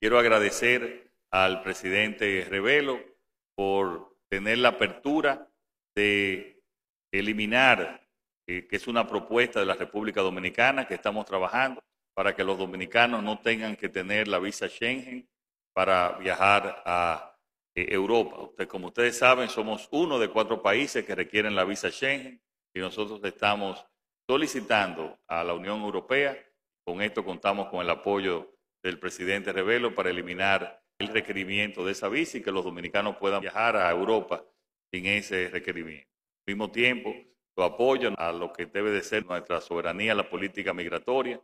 Quiero agradecer al presidente Revelo por tener la apertura de eliminar, eh, que es una propuesta de la República Dominicana que estamos trabajando para que los dominicanos no tengan que tener la visa Schengen para viajar a eh, Europa. Usted, como ustedes saben, somos uno de cuatro países que requieren la visa Schengen y nosotros estamos solicitando a la Unión Europea, con esto contamos con el apoyo el presidente Revelo para eliminar el requerimiento de esa visa y que los dominicanos puedan viajar a Europa sin ese requerimiento. Al mismo tiempo, lo apoyo a lo que debe de ser nuestra soberanía, la política migratoria.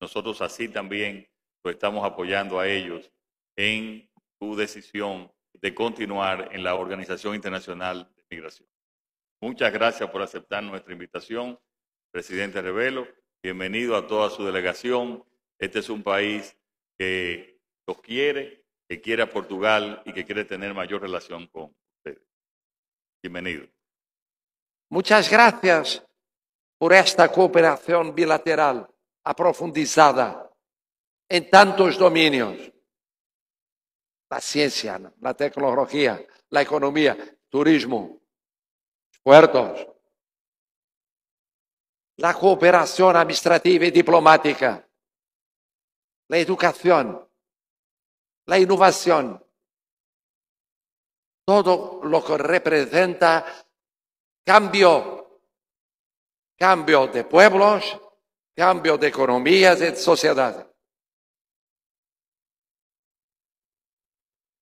Nosotros así también lo estamos apoyando a ellos en su decisión de continuar en la Organización Internacional de Migración. Muchas gracias por aceptar nuestra invitación, presidente Revelo. Bienvenido a toda su delegación. Este es un país que los quiere, que quiere a Portugal y que quiere tener mayor relación con ustedes. Bienvenido. Muchas gracias por esta cooperación bilateral aprofundizada en tantos dominios. La ciencia, la tecnología, la economía, turismo, puertos, la cooperación administrativa y diplomática la educación, la innovación, todo lo que representa cambio, cambio de pueblos, cambio de economías y de sociedades.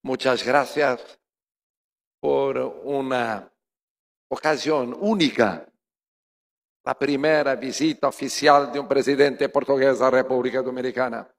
Muchas gracias por una ocasión única, la primera visita oficial de un presidente portugués a la República Dominicana.